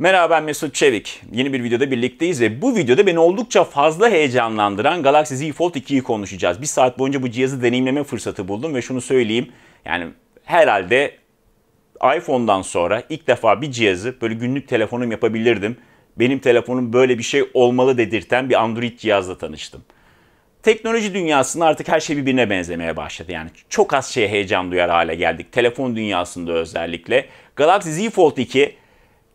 Merhaba ben Mesut Çevik. Yeni bir videoda birlikteyiz ve bu videoda beni oldukça fazla heyecanlandıran Galaxy Z Fold 2'yi konuşacağız. Bir saat boyunca bu cihazı deneyimleme fırsatı buldum ve şunu söyleyeyim. Yani herhalde iPhone'dan sonra ilk defa bir cihazı böyle günlük telefonum yapabilirdim. Benim telefonum böyle bir şey olmalı dedirten bir Android cihazla tanıştım. Teknoloji dünyasında artık her şey birbirine benzemeye başladı. Yani çok az şeye heyecan duyar hale geldik. Telefon dünyasında özellikle. Galaxy Z Fold 2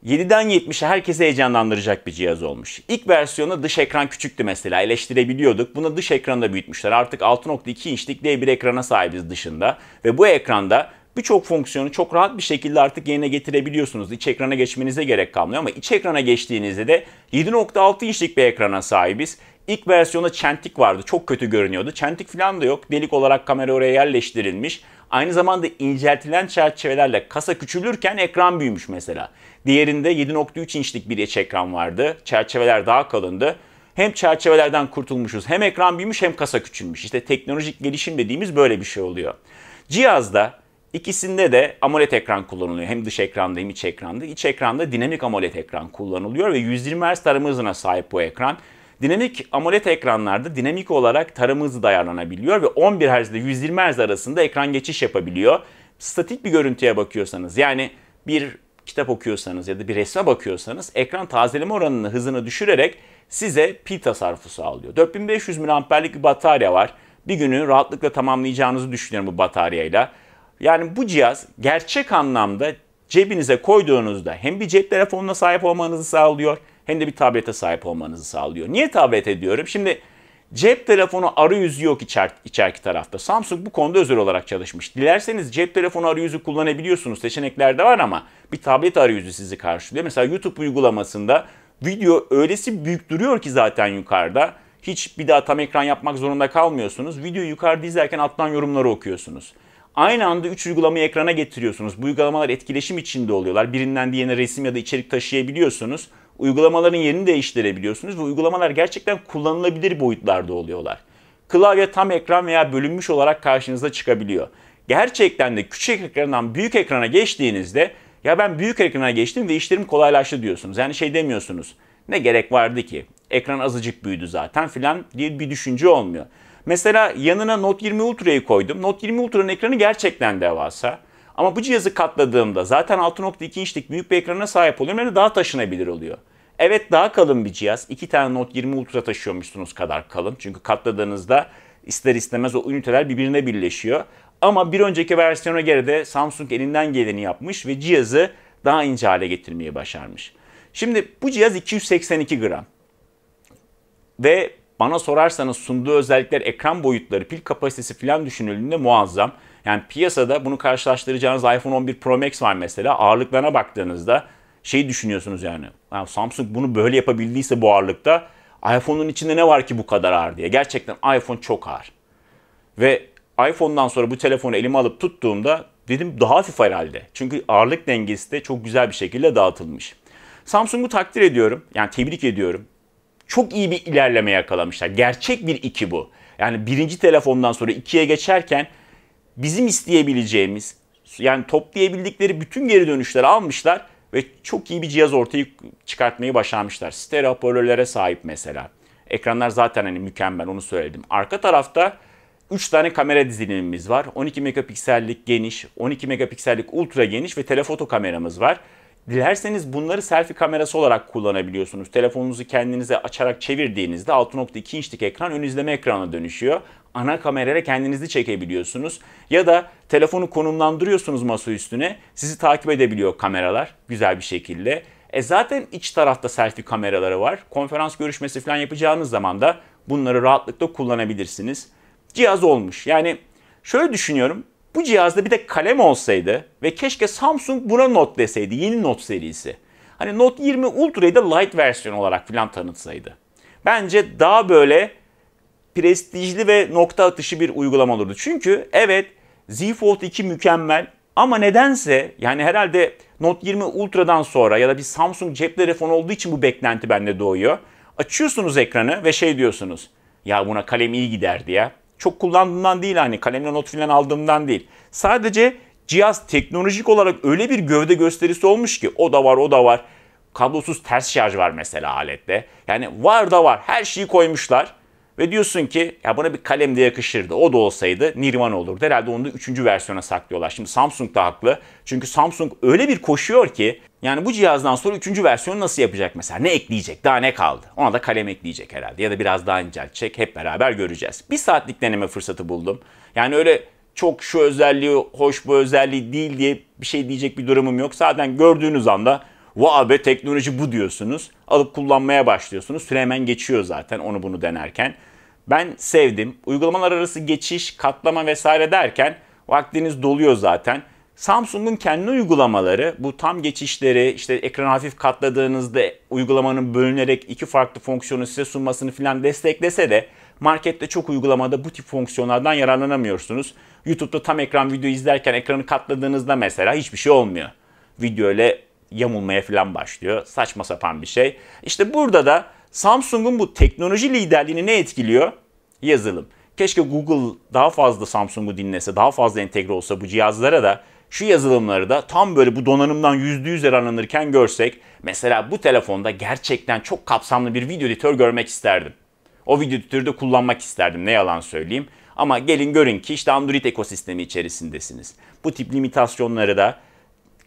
7'den 70'e herkese heyecanlandıracak bir cihaz olmuş. İlk versiyonu dış ekran küçüktü mesela eleştirebiliyorduk. Bunu dış ekranda büyütmüşler. Artık 6.2 inçlik dev bir ekrana sahibiz dışında. Ve bu ekranda birçok fonksiyonu çok rahat bir şekilde artık yerine getirebiliyorsunuz. İç ekrana geçmenize gerek kalmıyor ama iç ekrana geçtiğinizde de 7.6 inçlik bir ekrana sahibiz. İlk versiyonda çentik vardı. Çok kötü görünüyordu. Çentik falan da yok. Delik olarak kamera oraya yerleştirilmiş. Aynı zamanda inceltilen çerçevelerle kasa küçülürken ekran büyümüş mesela. Diğerinde 7.3 inçlik bir iç ekran vardı. Çerçeveler daha kalındı. Hem çerçevelerden kurtulmuşuz hem ekran büyümüş hem kasa küçülmüş. İşte teknolojik gelişim dediğimiz böyle bir şey oluyor. Cihazda ikisinde de AMOLED ekran kullanılıyor. Hem dış ekranda hem iç ekranda. İç ekranda dinamik AMOLED ekran kullanılıyor ve 120 Hz tarama hızına sahip bu ekran. Dinamik AMOLED ekranlarda dinamik olarak tarım hızı da ayarlanabiliyor ve 11 Hz ile 120 Hz arasında ekran geçiş yapabiliyor. Statik bir görüntüye bakıyorsanız yani bir kitap okuyorsanız ya da bir resme bakıyorsanız ekran tazeleme oranını hızını düşürerek size pil tasarrufu sağlıyor. 4500 mAh'lik bir batarya var. Bir günü rahatlıkla tamamlayacağınızı düşünüyorum bu bataryayla. Yani bu cihaz gerçek anlamda cebinize koyduğunuzda hem bir cep telefonuna sahip olmanızı sağlıyor hem de bir tablete sahip olmanızı sağlıyor. Niye tablet ediyorum? Şimdi cep telefonu arayüzü yok içer, içerki tarafta. Samsung bu konuda özel olarak çalışmış. Dilerseniz cep telefonu arayüzü kullanabiliyorsunuz. Seçenekler de var ama bir tablet arayüzü sizi karşılıyor. Mesela YouTube uygulamasında video öylesi büyük duruyor ki zaten yukarıda. Hiç bir daha tam ekran yapmak zorunda kalmıyorsunuz. Videoyu yukarıda izlerken alttan yorumları okuyorsunuz. Aynı anda 3 uygulamayı ekrana getiriyorsunuz. Bu uygulamalar etkileşim içinde oluyorlar. Birinden diğerine resim ya da içerik taşıyabiliyorsunuz uygulamaların yerini değiştirebiliyorsunuz ve uygulamalar gerçekten kullanılabilir boyutlarda oluyorlar. Klavye tam ekran veya bölünmüş olarak karşınıza çıkabiliyor. Gerçekten de küçük ekrandan büyük ekrana geçtiğinizde ya ben büyük ekrana geçtim ve işlerim kolaylaştı diyorsunuz. Yani şey demiyorsunuz. Ne gerek vardı ki? Ekran azıcık büyüdü zaten filan diye bir düşünce olmuyor. Mesela yanına Note 20 Ultra'yı koydum. Note 20 Ultra'nın ekranı gerçekten devasa. Ama bu cihazı katladığımda zaten 6.2 inçlik büyük bir ekrana sahip oluyorum yani daha taşınabilir oluyor. Evet daha kalın bir cihaz. 2 tane Note 20 Ultra taşıyormuşsunuz kadar kalın. Çünkü katladığınızda ister istemez o üniteler birbirine birleşiyor. Ama bir önceki versiyona göre de Samsung elinden geleni yapmış ve cihazı daha ince hale getirmeyi başarmış. Şimdi bu cihaz 282 gram. Ve bana sorarsanız sunduğu özellikler ekran boyutları, pil kapasitesi falan düşünüldüğünde muazzam. Yani piyasada bunu karşılaştıracağınız iPhone 11 Pro Max var mesela. Ağırlıklarına baktığınızda şey düşünüyorsunuz yani. yani Samsung bunu böyle yapabildiyse bu ağırlıkta iPhone'un içinde ne var ki bu kadar ağır diye. Gerçekten iPhone çok ağır. Ve iPhone'dan sonra bu telefonu elime alıp tuttuğumda dedim daha hafif herhalde. Çünkü ağırlık dengesi de çok güzel bir şekilde dağıtılmış. Samsung'u takdir ediyorum. Yani tebrik ediyorum. Çok iyi bir ilerleme yakalamışlar. Gerçek bir iki bu. Yani birinci telefondan sonra ikiye geçerken bizim isteyebileceğimiz yani toplayabildikleri bütün geri dönüşleri almışlar ve çok iyi bir cihaz ortaya çıkartmayı başarmışlar. Stereo hoparlörlere sahip mesela. Ekranlar zaten hani mükemmel onu söyledim. Arka tarafta 3 tane kamera dizilimimiz var. 12 megapiksellik geniş, 12 megapiksellik ultra geniş ve telefoto kameramız var. Dilerseniz bunları selfie kamerası olarak kullanabiliyorsunuz. Telefonunuzu kendinize açarak çevirdiğinizde 6.2 inçlik ekran ön izleme ekranına dönüşüyor. Ana kamerayla kendinizi çekebiliyorsunuz. Ya da telefonu konumlandırıyorsunuz masa üstüne. Sizi takip edebiliyor kameralar güzel bir şekilde. E zaten iç tarafta selfie kameraları var. Konferans görüşmesi falan yapacağınız zaman da bunları rahatlıkla kullanabilirsiniz. Cihaz olmuş. Yani şöyle düşünüyorum. Bu cihazda bir de kalem olsaydı ve keşke Samsung buna not deseydi yeni not serisi. Hani Note 20 Ultra'yı da light versiyon olarak filan tanıtsaydı. Bence daha böyle prestijli ve nokta atışı bir uygulama olurdu. Çünkü evet Z Fold 2 mükemmel ama nedense yani herhalde Note 20 Ultra'dan sonra ya da bir Samsung cep telefonu olduğu için bu beklenti bende doğuyor. Açıyorsunuz ekranı ve şey diyorsunuz. Ya buna kalem iyi giderdi ya çok kullandığımdan değil hani kalemle not filan aldığımdan değil. Sadece cihaz teknolojik olarak öyle bir gövde gösterisi olmuş ki o da var o da var. Kablosuz ters şarj var mesela alette. Yani var da var her şeyi koymuşlar. Ve diyorsun ki ya buna bir kalem de yakışırdı. O da olsaydı Nirvana olurdu. Herhalde onu da 3. versiyona saklıyorlar. Şimdi Samsung da haklı. Çünkü Samsung öyle bir koşuyor ki yani bu cihazdan sonra 3. versiyonu nasıl yapacak mesela? Ne ekleyecek? Daha ne kaldı? Ona da kalem ekleyecek herhalde ya da biraz daha inceltecek. Hep beraber göreceğiz. Bir saatlik deneme fırsatı buldum. Yani öyle çok şu özelliği hoş bu özelliği değil diye bir şey diyecek bir durumum yok. Zaten gördüğünüz anda bu abi teknoloji bu diyorsunuz. Alıp kullanmaya başlıyorsunuz. Süre hemen geçiyor zaten onu bunu denerken. Ben sevdim. Uygulamalar arası geçiş, katlama vesaire derken vaktiniz doluyor zaten. Samsung'un kendi uygulamaları bu tam geçişleri işte ekran hafif katladığınızda uygulamanın bölünerek iki farklı fonksiyonu size sunmasını filan desteklese de markette çok uygulamada bu tip fonksiyonlardan yararlanamıyorsunuz. YouTube'da tam ekran video izlerken ekranı katladığınızda mesela hiçbir şey olmuyor. Video ile yamulmaya falan başlıyor. Saçma sapan bir şey. İşte burada da Samsung'un bu teknoloji liderliğini ne etkiliyor? Yazılım. Keşke Google daha fazla Samsung'u dinlese, daha fazla entegre olsa bu cihazlara da şu yazılımları da tam böyle bu donanımdan yüzde yüz yararlanırken görsek mesela bu telefonda gerçekten çok kapsamlı bir video editör görmek isterdim. O video editörü de kullanmak isterdim ne yalan söyleyeyim. Ama gelin görün ki işte Android ekosistemi içerisindesiniz. Bu tip limitasyonları da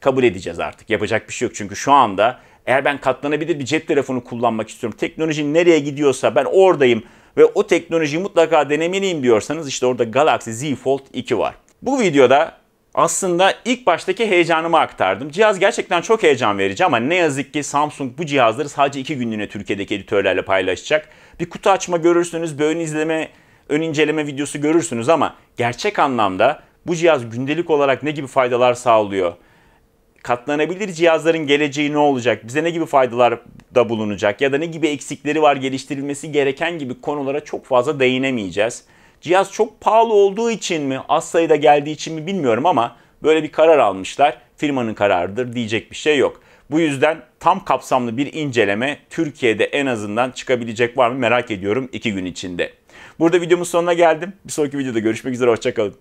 kabul edeceğiz artık. Yapacak bir şey yok. Çünkü şu anda eğer ben katlanabilir bir cep telefonu kullanmak istiyorum. Teknoloji nereye gidiyorsa ben oradayım ve o teknolojiyi mutlaka denemeliyim diyorsanız işte orada Galaxy Z Fold 2 var. Bu videoda aslında ilk baştaki heyecanımı aktardım. Cihaz gerçekten çok heyecan verici ama ne yazık ki Samsung bu cihazları sadece 2 günlüğüne Türkiye'deki editörlerle paylaşacak. Bir kutu açma görürsünüz, bir ön izleme, ön inceleme videosu görürsünüz ama gerçek anlamda bu cihaz gündelik olarak ne gibi faydalar sağlıyor? katlanabilir cihazların geleceği ne olacak? Bize ne gibi faydalar da bulunacak? Ya da ne gibi eksikleri var geliştirilmesi gereken gibi konulara çok fazla değinemeyeceğiz. Cihaz çok pahalı olduğu için mi, az sayıda geldiği için mi bilmiyorum ama böyle bir karar almışlar. Firmanın kararıdır diyecek bir şey yok. Bu yüzden tam kapsamlı bir inceleme Türkiye'de en azından çıkabilecek var mı merak ediyorum 2 gün içinde. Burada videomun sonuna geldim. Bir sonraki videoda görüşmek üzere, hoşçakalın.